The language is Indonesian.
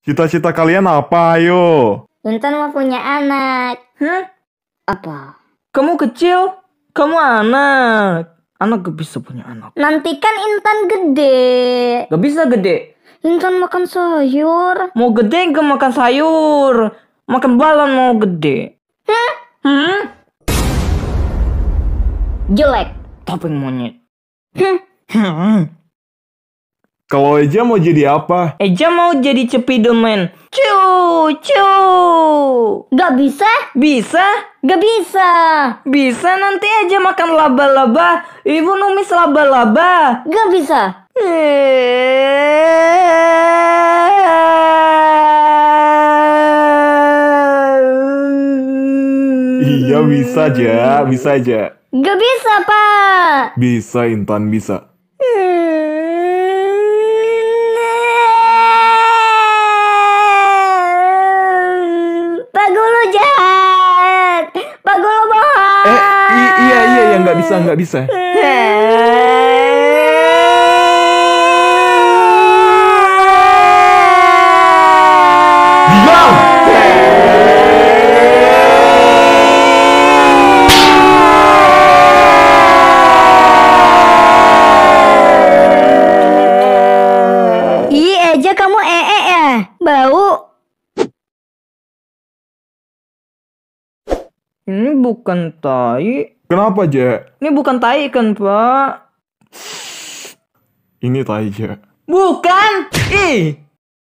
Cita-cita kalian apa, ayo? Intan mau punya anak. Hah? Apa? Kamu kecil, kamu anak. Anak gak bisa punya anak. Nanti kan Intan gede. Gak bisa gede. Intan makan sayur. Mau gede gak makan sayur. Makan balon mau gede. Hah? Hmm? Jelek. Topeng monyet. Hah? Hmm. Kalau Eja mau jadi apa? Eja mau jadi cepidoman. Cu, cu. Gak bisa? Bisa. Gak bisa. Bisa nanti aja makan laba-laba. Ibu numis laba-laba. Gak bisa. Iya bisa aja, bisa aja. Gak bisa, Pak. Bisa, Intan, bisa. Hmm. Bagulu jahat. Bagulu bohong. Eh, iya iya yang nggak bisa nggak bisa. kamu ee ya? Bau. Ini hmm, bukan tai. Kenapa, Je? Ini bukan tai kan, Pak? Ini tai, Je. Bukan! Ih!